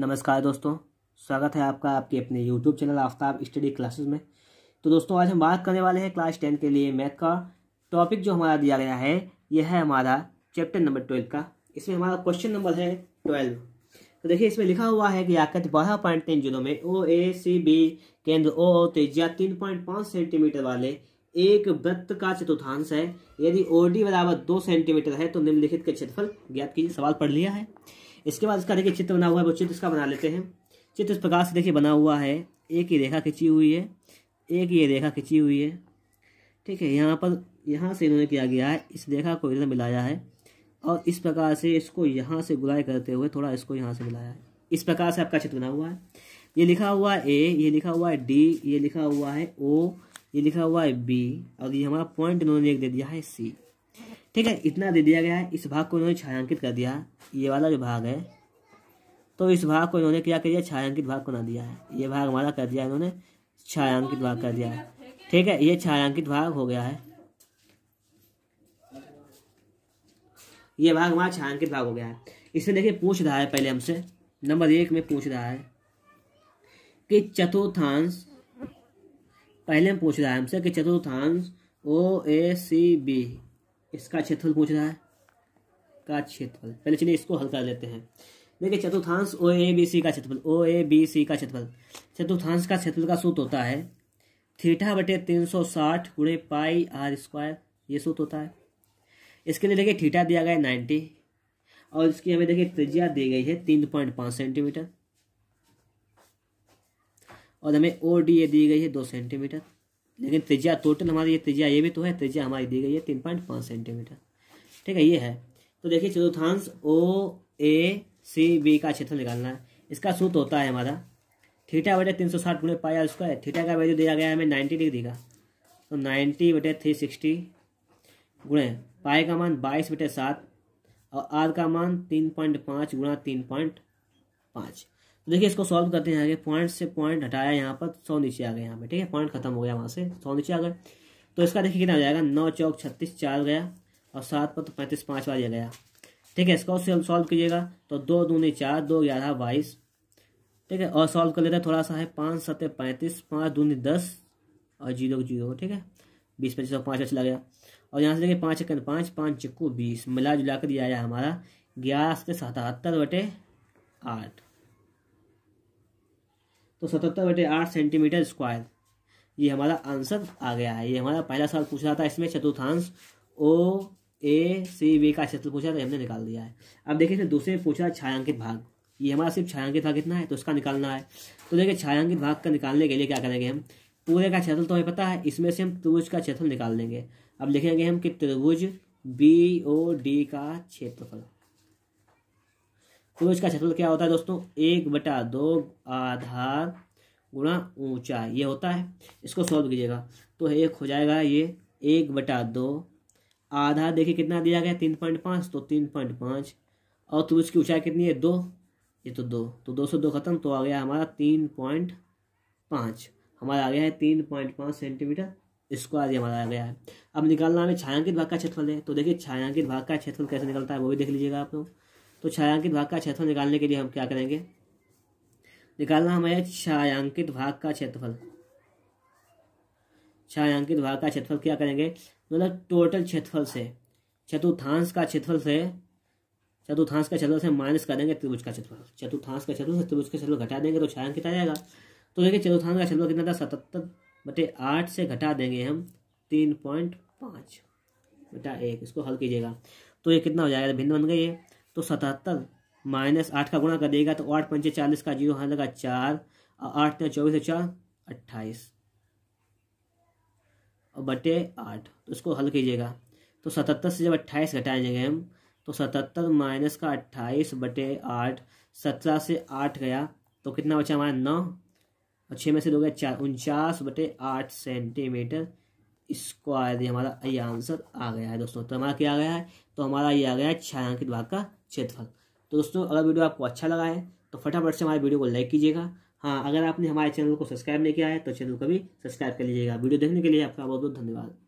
नमस्कार दोस्तों स्वागत है आपका आपके अपने YouTube channel Aftab study classes में तो दोस्तों आज हम बात करने वाले हैं क्लास टेन के लिए मैथ का टॉपिक जो हमारा दिया गया है यह है हमारा चैप्टर नंबर ट्वेल्व का इसमें हमारा क्वेश्चन नंबर है ट्वेल्व तो देखिए इसमें लिखा हुआ है कि आकृत बारह पॉइंट तीन जिलों में ओ ए सी बी केंद्र ओ ओ तेजिया तीन पॉइंट पाँच सेंटीमीटर वाले एक वृत्त का चतुर्थांश है यदि ओ डी बराबर दो सेंटीमीटर है तो निम्नलिखित का क्षेत्रफल ज्ञात कीजिए सवाल पढ़ लिया है इसके बाद इसका देखिए चित्र बना हुआ है वो चित्र इसका बना लेते हैं चित्र इस प्रकार से देखिए बना हुआ है एक ही रेखा खिंची हुई है एक ये रेखा खिंची हुई है ठीक है यहाँ पर यहाँ से इन्होंने किया गया है इस रेखा को इधर मिलाया है और इस प्रकार से इसको यहाँ से गुलाई करते हुए थोड़ा इसको यहाँ से मिलाया है इस प्रकार से आपका चित्र बना हुआ है ये लिखा हुआ है ए ये लिखा हुआ है डी ये लिखा हुआ है ओ ये लिखा हुआ है बी और ये हमारा पॉइंट इन्होंने एक दे दिया है सी ठीक है इतना दे दिया गया है इस भाग को इन्होंने छायांकित कर दिया ये वाला जो भाग है तो इस भाग को इन्होंने क्या कर दिया छायांकित भाग को ना दिया है ये भाग हमारा कर दिया इन्होंने छायांकित भाग कर दिया है ठीक है ये छायांकित भाग हो गया है ये भाग हमारा छायांकित भाग हो गया है इसमें देखिए पूछ रहा है पहले हमसे नंबर एक में पूछ रहा है कि चतुर्थांश पहले हम पूछ रहा है हमसे कि चतुर्थांश ओ ए सी बी इसका क्षेत्रफल पूछ रहा है का क्षेत्रफल पहले चलिए इसको हल कर लेते हैं देखिए चतुर्थांश ओ ए बी सी का क्षेत्रफल ओ ए बी सी का क्षेत्रफल चतुर्थांश का क्षेत्रफल का सूत्र होता है थीठा बटे तीन सौ साठ गुड़े पाई आर स्क्वायर ये सूत्र होता है इसके लिए देखिए थीठा दिया गया है नाइन्टी और इसकी हमें देखिए त्रिज्या दी गई है तीन पॉइंट पाँच सेंटीमीटर और हमें ओ डी ए दी गई है दो सेंटीमीटर लेकिन त्रिज्या टोटल हमारी ये त्रिज्या ये भी तो है त्रिज्या हमारी दी गई है तीन पॉइंट पाँच सेंटीमीटर ठीक है ये है तो देखिए चतुर्थांश ओ ए सी बी का क्षेत्र निकालना है इसका सूत्र होता है हमारा थीटा बटे तीन सौ साठ गुणे पाया उसका है थीटा का वैल्यू दिया गया है हमें नाइन्टी डिग्री का तो नाइन्टी बटे थ्री सिक्सटी गुणे पाए का मान बाईस बटे सात और आर का मान तीन पॉइंट पाँच गुणा तीन पॉइंट पाँच देखिए इसको सॉल्व करते हैं आगे पॉइंट से पॉइंट हटाया यहाँ पर सौ नीचे आ गए यहाँ पे ठीक है पॉइंट खत्म हो गया वहाँ से सौ नीचे आ गए तो इसका देखिए कितना हो जाएगा नौ चौक छत्तीस चार गया और सात पर तो पैंतीस पाँच बार गया ठीक है इसको सॉल्व कीजिएगा तो दो दूनी चार दो ग्यारह बाईस ठीक है और सॉल्व कर लेते हैं थोड़ा सा है पाँच सत्य पैंतीस पाँच दूनी दस और जीरो जीरो ठीक है बीस पच्चीस और पाँच चला गया और यहाँ से देखिए पाँच एक पाँच पाँच चिक्कू बीस मिला जुला कर दिया आया हमारा ग्यारह से सतहत्तर बटे आठ तो सतहत्तर बटे आठ सेंटीमीटर स्क्वायर ये हमारा आंसर आ गया है ये हमारा पहला सवाल पूछ रहा था इसमें चतुर्थांश ओ ए सी बी का क्षेत्र पूछा था तो हमने निकाल दिया है अब देखिए इसमें दूसरे पूछा छायांकित भाग ये हमारा सिर्फ छायांकित भाग कितना है तो उसका निकालना है तो देखिए छायांकित भाग का निकालने के लिए क्या करेंगे हम पूरे का क्षेत्र तो हमें पता है इसमें से हम त्रिभुज का क्षेत्र निकाल लेंगे अब लिखेंगे हम कि त्रिभुज बी ओ डी का क्षेत्रफल तो इसका क्षेत्रफल क्या होता है दोस्तों एक बटा दो आधार गुणा ऊंचा ये होता है इसको सॉल्व कीजिएगा तो एक हो जाएगा ये एक बटा दो आधार देखिए कितना दिया गया तीन पॉइंट पाँच तो तीन पॉइंट पाँच और तो उसकी ऊंचाई कितनी है दो ये तो दो तो दो सौ दो खत्म तो आ गया हमारा तीन पॉइंट पाँच हमारा आ गया है तीन पॉइंट पाँच सेंटीमीटर स्क्वायर ये हमारा आ गया है अब निकालना हमें छायांकित भाग का क्षेत्रफल है तो देखिए छायांकित भाग का क्षेत्रफल कैसे निकलता है वो भी देख लीजिएगा आप लोग तो छायांकित भाग का क्षेत्रफल निकालने के लिए हम क्या करेंगे निकालना हमें छायांकित भाग का क्षेत्रफल छायांकित भाग का क्षेत्रफल क्या करेंगे मतलब टोटल क्षेत्रफल से चतुर्थांश का क्षेत्रफल से चतुर्थांश का क्षेत्रफल से माइनस कर देंगे त्रिभुज का क्षेत्रफल चतुर्थांश का क्षेत्रफल से त्रिभुज का क्षेत्रफल घटा देंगे तो छायांकित आ जाएगा तो देखिए चतुर्थांश का क्षेत्रफल कितना था सतहत्तर बटे आठ से घटा देंगे हम तीन पॉइंट पाँच बटा एक इसको हल कीजिएगा तो ये कितना हो जाएगा भिन्न बन गई है तो सतहत्तर माइनस आठ का गुणा कर देगा तो आठ पंचे चालीस का जीरो हाँ लगा चार और आठ ना चौबीस चार अट्ठाईस और बटे आठ तो इसको हल कीजिएगा तो सतहत्तर से जब अट्ठाईस घटाएंगे हम तो सतहत्तर माइनस का अट्ठाईस बटे आठ सत्रह से आठ गया तो कितना बचा हमारा नौ और छः में से दो गया चार उनचास बटे आठ सेंटीमीटर स्क्वायर ये हमारा ये आंसर आ गया है दोस्तों तो हमारा क्या आ गया है तो हमारा ये आ गया है छायांकित भाग का क्षेत्रफल तो दोस्तों अगर वीडियो आपको अच्छा लगा है तो फटाफट से हमारे वीडियो को लाइक कीजिएगा हाँ अगर आपने हमारे चैनल को सब्सक्राइब नहीं किया है तो चैनल को भी सब्सक्राइब कर लीजिएगा वीडियो देखने के लिए आपका बहुत बहुत धन्यवाद